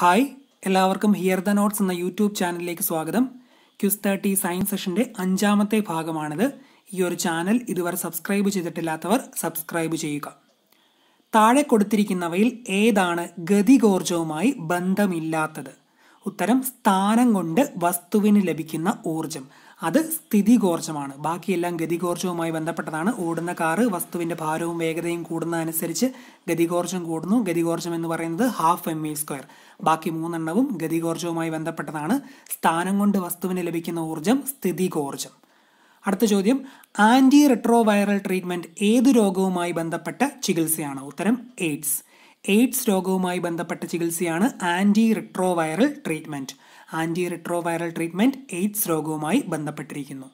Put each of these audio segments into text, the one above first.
hi എല്ലാവർക്കും here the notes എന്ന YouTube ചാനലിലേക്ക് സ്വാഗതം ക്യൂസ് തേർട്ടി സയൻസ് സെഷൻ്റെ അഞ്ചാമത്തെ ഭാഗമാണിത് ഈ ഒരു ചാനൽ ഇതുവരെ സബ്സ്ക്രൈബ് ചെയ്തിട്ടില്ലാത്തവർ സബ്സ്ക്രൈബ് ചെയ്യുക താഴെ കൊടുത്തിരിക്കുന്നവയിൽ ഏതാണ് ഗതികോർജവുമായി ബന്ധമില്ലാത്തത് ഉത്തരം സ്ഥാനം കൊണ്ട് വസ്തുവിന് ലഭിക്കുന്ന ഊർജം അത് സ്ഥിതികോർജമാണ് ബാക്കിയെല്ലാം ഗതികോർജവുമായി ബന്ധപ്പെട്ടതാണ് ഓടുന്ന കാറ് വസ്തുവിൻ്റെ ഭാരവും വേഗതയും കൂടുന്നതനുസരിച്ച് ഗതികോർജം കൂടുന്നു ഗതികോർജം എന്ന് പറയുന്നത് ഹാഫ് എം ഇ സ്ക്വയർ ബാക്കി മൂന്നെണ്ണവും ഗതികോർജവുമായി ബന്ധപ്പെട്ടതാണ് സ്ഥാനം കൊണ്ട് വസ്തുവിന് ലഭിക്കുന്ന ഊർജം സ്ഥിതികോർജ്ജം അടുത്ത ചോദ്യം ആൻറ്റി റെട്രോവൈറൽ ട്രീറ്റ്മെൻറ്റ് ഏത് രോഗവുമായി ബന്ധപ്പെട്ട ചികിത്സയാണ് ഉത്തരം എയ്ഡ്സ് എയ്ഡ്സ് രോഗവുമായി ബന്ധപ്പെട്ട ചികിത്സയാണ് anti retroviral treatment anti retroviral treatment AIDS രോഗവുമായി ബന്ധപ്പെട്ടിരിക്കുന്നു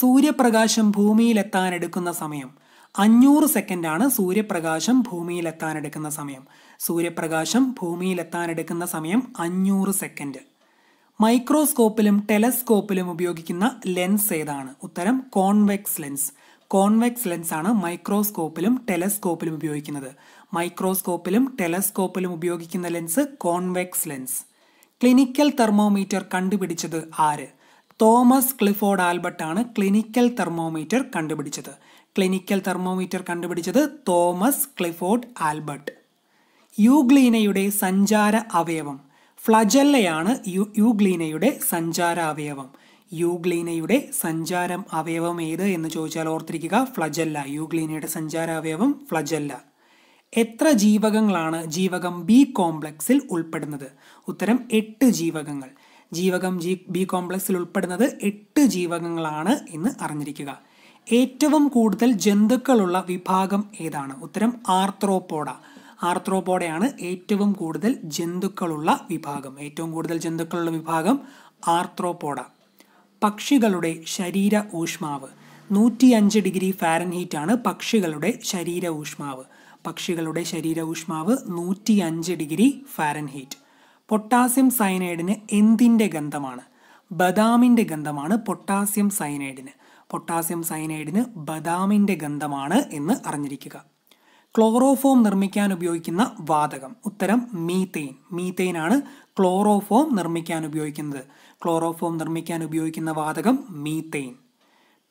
സൂര്യപ്രകാശം ഭൂമിയിലെത്താനെടുക്കുന്ന സമയം അഞ്ഞൂറ് സെക്കൻഡാണ് സൂര്യപ്രകാശം ഭൂമിയിലെത്താനെടുക്കുന്ന സമയം സൂര്യപ്രകാശം ഭൂമിയിലെത്താനെടുക്കുന്ന സമയം അഞ്ഞൂറ് സെക്കൻഡ് മൈക്രോസ്കോപ്പിലും ടെലസ്കോപ്പിലും ഉപയോഗിക്കുന്ന ലെൻസ് ഏതാണ് ഉത്തരം കോൺവെക്സ് ലെൻസ് കോൺവെക്സ് ലെൻസ് ആണ് മൈക്രോസ്കോപ്പിലും ടെലസ്കോപ്പിലും ഉപയോഗിക്കുന്നത് മൈക്രോസ്കോപ്പിലും ടെലസ്കോപ്പിലും ഉപയോഗിക്കുന്ന lens convex lens clinical thermometer കണ്ടുപിടിച്ചത് ആര് തോമസ് ക്ലിഫോർഡ് ആൽബർട്ട് ആണ് ക്ലിനിക്കൽ തെർമോമീറ്റർ കണ്ടുപിടിച്ചത് ക്ലിനിക്കൽ തെർമോമീറ്റർ കണ്ടുപിടിച്ചത് തോമസ് ക്ലിഫോർഡ് ആൽബർട്ട് യുഗ്ലീനയുടെ സഞ്ചാര അവയവം ഫ്ലജല്ലയാണ് യു സഞ്ചാര അവയവം യുഗ്ലീനയുടെ സഞ്ചാരം അവയവം ഏത് എന്ന് ചോദിച്ചാൽ ഓർത്തിരിക്കുക ഫ്ലജല്ല യുഗ്ലീനയുടെ സഞ്ചാര അവയവം ഫ്ലജല്ല എത്ര ജീവകങ്ങളാണ് ജീവകം ബി കോംപ്ലക്സിൽ ഉൾപ്പെടുന്നത് ഉത്തരം എട്ട് ജീവകങ്ങൾ ജീവകം ജി ബി കോംപ്ലക്സിൽ ഉൾപ്പെടുന്നത് എട്ട് ജീവകങ്ങളാണ് എന്ന് അറിഞ്ഞിരിക്കുക ഏറ്റവും കൂടുതൽ ജന്തുക്കളുള്ള വിഭാഗം ഏതാണ് ഉത്തരം ആർത്രോപോഡ ആർത്രോപോഡയാണ് ഏറ്റവും കൂടുതൽ ജന്തുക്കളുള്ള വിഭാഗം ഏറ്റവും കൂടുതൽ ജന്തുക്കളുള്ള വിഭാഗം ആർത്രോപോഡ പക്ഷികളുടെ ശരീര ഊഷ്മാവ് നൂറ്റിയഞ്ച് ഡിഗ്രി ഫാരൻഹീറ്റ് ആണ് പക്ഷികളുടെ ശരീര ഊഷ്മാവ് പക്ഷികളുടെ ശരീര ഊഷ്മാവ് നൂറ്റി അഞ്ച് ഡിഗ്രി ഫാരൻഹീറ്റ് പൊട്ടാസ്യം സയനൈഡിന് എന്തിൻ്റെ ഗന്ധമാണ് ബദാമിൻ്റെ ഗന്ധമാണ് പൊട്ടാസ്യം സയനൈഡിന് പൊട്ടാസ്യം സയനൈഡിന് ബദാമിൻ്റെ ഗന്ധമാണ് എന്ന് അറിഞ്ഞിരിക്കുക ക്ലോറോഫോം നിർമ്മിക്കാൻ ഉപയോഗിക്കുന്ന വാതകം ഉത്തരം മീത്തെയിൻ മീതെയിൻ ആണ് ക്ലോറോഫോം നിർമ്മിക്കാൻ ഉപയോഗിക്കുന്നത് ക്ലോറോഫോം നിർമ്മിക്കാൻ ഉപയോഗിക്കുന്ന വാതകം മീത്തെയിൻ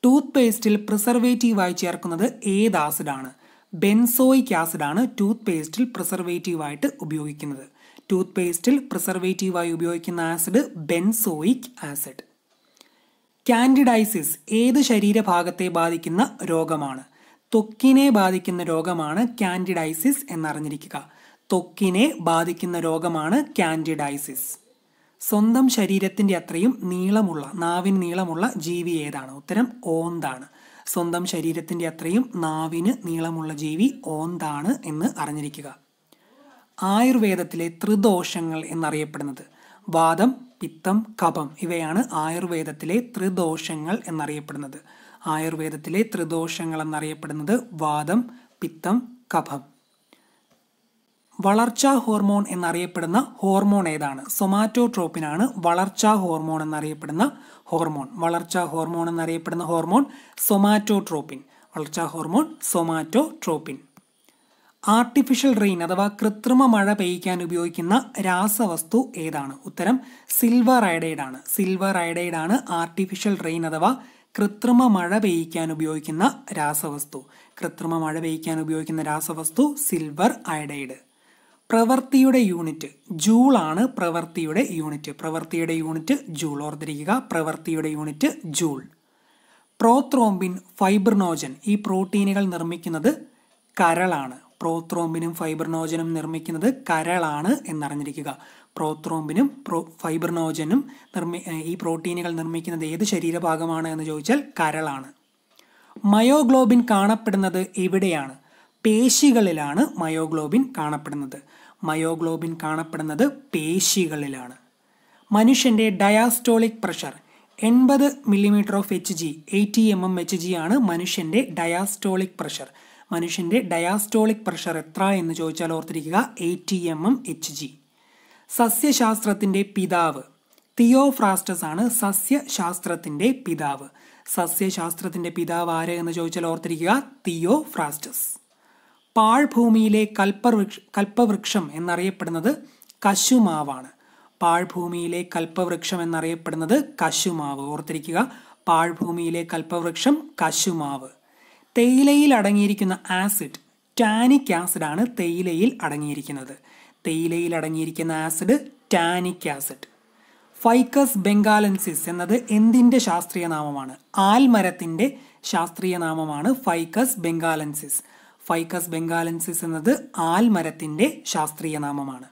ടൂത്ത് പേസ്റ്റിൽ പ്രിസർവേറ്റീവായി ചേർക്കുന്നത് ഏത് ആസിഡാണ് ബെൻസോയിക് ആസിഡ് ആണ് ടൂത്ത് പേസ്റ്റിൽ പ്രിസർവേറ്റീവായിട്ട് ഉപയോഗിക്കുന്നത് ടൂത്ത് പേസ്റ്റിൽ പ്രിസർവേറ്റീവായി ഉപയോഗിക്കുന്ന ആസിഡ് ബെൻസോയിക് ആസിഡ് കാൻഡിഡൈസിസ് ഏത് ശരീരഭാഗത്തെ ബാധിക്കുന്ന രോഗമാണ് ത്വക്കിനെ ബാധിക്കുന്ന രോഗമാണ് കാൻഡിഡൈസിസ് എന്നറിഞ്ഞിരിക്കുക ത്വക്കിനെ ബാധിക്കുന്ന രോഗമാണ് കാൻഡിഡൈസിസ് സ്വന്തം ശരീരത്തിൻ്റെ അത്രയും നീളമുള്ള നാവിന് നീളമുള്ള ജീവി ഏതാണ് ഉത്തരം ഓന്താണ് സ്വന്തം ശരീരത്തിൻ്റെ അത്രയും നാവിന് നീളമുള്ള ജീവി ഓന്താണ് എന്ന് അറിഞ്ഞിരിക്കുക ആയുർവേദത്തിലെ ത്രിദോഷങ്ങൾ എന്നറിയപ്പെടുന്നത് വാദം പിത്തം കപം ഇവയാണ് ആയുർവേദത്തിലെ ത്രിദോഷങ്ങൾ എന്നറിയപ്പെടുന്നത് ആയുർവേദത്തിലെ ത്രിദോഷങ്ങൾ എന്നറിയപ്പെടുന്നത് വാദം പിത്തം കഫം വളർച്ചാ ഹോർമോൺ എന്നറിയപ്പെടുന്ന ഹോർമോൺ ഏതാണ് സൊമാറ്റോട്രോപ്പിനാണ് വളർച്ചാ ഹോർമോൺ എന്നറിയപ്പെടുന്ന ഹോർമോൺ വളർച്ചാ ഹോർമോൺ എന്നറിയപ്പെടുന്ന ഹോർമോൺ സൊമാറ്റോട്രോപ്പിൻ വളർച്ചാ ഹോർമോൺ സൊമാറ്റോട്രോപ്പിൻ ആർട്ടിഫിഷ്യൽ റെയിൻ അഥവാ കൃത്രിമ മഴ പെയ്യ്ക്കാൻ ഉപയോഗിക്കുന്ന രാസവസ്തു ഏതാണ് ഉത്തരം സിൽവർ അയഡൈഡ് ആണ് സിൽവർ അയഡൈഡ് ആണ് ആർട്ടിഫിഷ്യൽ റെയിൻ അഥവാ കൃത്രിമ മഴ പെയ്യ്ക്കാൻ ഉപയോഗിക്കുന്ന രാസവസ്തു കൃത്രിമ മഴ പെയ്യ്ക്കാൻ ഉപയോഗിക്കുന്ന രാസവസ്തു സിൽവർ അയഡൈഡ് പ്രവൃത്തിയുടെ യൂണിറ്റ് ജൂൾ ആണ് പ്രവൃത്തിയുടെ യൂണിറ്റ് പ്രവൃത്തിയുടെ യൂണിറ്റ് ജൂൾ ഓർത്തിരിക്കുക പ്രവൃത്തിയുടെ യൂണിറ്റ് ജൂൾ പ്രോത്രോംബിൻ ഫൈബർനോജൻ ഈ പ്രോട്ടീനുകൾ നിർമ്മിക്കുന്നത് കരളാണ് പ്രോത്രോംബിനും ഫൈബർനോജനും നിർമ്മിക്കുന്നത് കരളാണ് എന്നറിഞ്ഞിരിക്കുക പ്രോത്രോംബിനും പ്രോ ഫൈബർനോജനും നിർമ്മി ഈ പ്രോട്ടീനുകൾ നിർമ്മിക്കുന്നത് ഏത് ശരീരഭാഗമാണ് എന്ന് ചോദിച്ചാൽ കരളാണ് മയോഗ്ലോബിൻ കാണപ്പെടുന്നത് എവിടെയാണ് പേശികളിലാണ് മയോഗ്ലോബിൻ കാണപ്പെടുന്നത് മയോഗ്ലോബിൻ കാണപ്പെടുന്നത് പേശികളിലാണ് മനുഷ്യൻ്റെ ഡയാസ്റ്റോളിക് പ്രഷർ എൺപത് millimetre of H G eighty M M H G ആണ് മനുഷ്യൻ്റെ ഡയാസ്റ്റോളിക് പ്രഷർ മനുഷ്യൻ്റെ ഡയാസ്റ്റോളിക് പ്രഷർ എത്ര എന്ന് ചോദിച്ചാൽ ഓർത്തിരിക്കുക eighty M M H G സസ്യശാസ്ത്രത്തിൻ്റെ പിതാവ് തിയോഫ്രാസ്റ്റസ് ആണ് സസ്യശാസ്ത്രത്തിൻ്റെ പിതാവ് സസ്യശാസ്ത്രത്തിൻ്റെ പിതാവ് ആര് എന്ന് ചോദിച്ചാൽ ഓർത്തിരിക്കുക തിയോഫ്രാസ്റ്റസ് പാഴ്ഭൂമിയിലെ കൽപ്പവൃക്ഷ കൽപ്പവൃക്ഷം എന്നറിയപ്പെടുന്നത് കശുമാവാണ് പാഴ്ഭൂമിയിലെ കൽപ്പവൃക്ഷം എന്നറിയപ്പെടുന്നത് കശുമാവ് ഓർത്തിരിക്കുക പാഴ്ഭൂമിയിലെ കൽപ്പവൃക്ഷം കശുമാവ് തേയിലയിൽ അടങ്ങിയിരിക്കുന്ന ആസിഡ് ടാനിക് ആസിഡ് ആണ് തേയിലയിൽ അടങ്ങിയിരിക്കുന്നത് തേയിലയിൽ അടങ്ങിയിരിക്കുന്ന acid tannic acid Ficus benghalensis എന്നത് എന്തിൻ്റെ ശാസ്ത്രീയ നാമമാണ് ആൽമരത്തിൻ്റെ ശാസ്ത്രീയ നാമമാണ് ഫൈക്കസ് ബംഗാലൻസിസ് ഫൈക്കസ് ബംഗാലൻസിസ് എന്നത് ആൽമരത്തിൻ്റെ ശാസ്ത്രീയ നാമമാണ്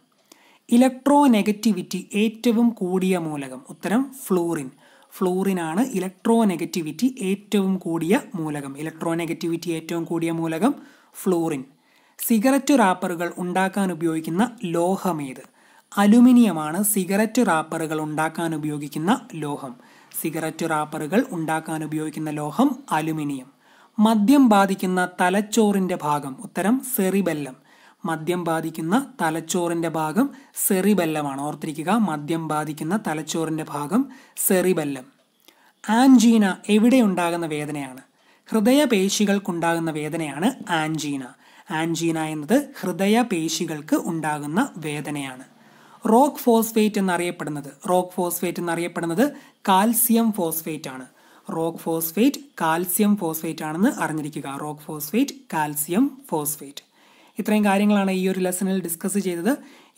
ഇലക്ട്രോ നെഗറ്റിവിറ്റി ഏറ്റവും കൂടിയ മൂലകം ഉത്തരം ഫ്ലൂറിൻ ഫ്ലൂറിനാണ് ഇലക്ട്രോ നെഗറ്റിവിറ്റി ഏറ്റവും കൂടിയ മൂലകം ഇലക്ട്രോ നെഗറ്റിവിറ്റി ഏറ്റവും കൂടിയ മൂലകം ഫ്ലൂറിൻ സിഗരറ്റ് റാപ്പറുകൾ ഉണ്ടാക്കാൻ ഉപയോഗിക്കുന്ന ലോഹമേത് അലുമിനിയമാണ് സിഗരറ്റ് റാപ്പറുകൾ ഉണ്ടാക്കാൻ ഉപയോഗിക്കുന്ന ലോഹം സിഗരറ്റ് റാപ്പറുകൾ ഉണ്ടാക്കാൻ ഉപയോഗിക്കുന്ന ലോഹം അലുമിനിയം മദ്യം ബാധിക്കുന്ന തലച്ചോറിന്റെ ഭാഗം ഉത്തരം സെറിബെല്ലം മദ്യം ബാധിക്കുന്ന തലച്ചോറിന്റെ ഭാഗം സെറിബെല്ലമാണ് ഓർത്തിരിക്കുക മദ്യം ബാധിക്കുന്ന തലച്ചോറിന്റെ ഭാഗം സെറിബെല്ലം ആൻജീന എവിടെ ഉണ്ടാകുന്ന വേദനയാണ് ഹൃദയപേശികൾക്കുണ്ടാകുന്ന വേദനയാണ് ആൻജീന ആൻജീന എന്നത് ഹൃദയപേശികൾക്ക് ഉണ്ടാകുന്ന വേദനയാണ് റോക്ക് ഫോസ്ഫേറ്റ് എന്നറിയപ്പെടുന്നത് റോക്ക് ഫോസ്ഫേറ്റ് എന്നറിയപ്പെടുന്നത് കാൽസ്യം ഫോസ്ഫേറ്റ് ആണ് റോക്ക് ഫോസ്ഫേറ്റ് കാൽസ്യം ഫോസ്ഫേറ്റ് ആണെന്ന് അറിഞ്ഞിരിക്കുക റോക്ക് ഫോസ്ഫേറ്റ് കാൽസ്യം ഫോസ്ഫേറ്റ് ഇത്രയും കാര്യങ്ങളാണ് ഈ ഒരു ലെസണിൽ ഡിസ്കസ് ചെയ്തത്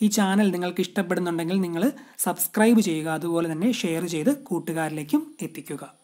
ഈ ചാനൽ നിങ്ങൾക്ക് ഇഷ്ടപ്പെടുന്നുണ്ടെങ്കിൽ നിങ്ങൾ സബ്സ്ക്രൈബ് ചെയ്യുക അതുപോലെ തന്നെ ഷെയർ ചെയ്ത് കൂട്ടുകാരിലേക്കും എത്തിക്കുക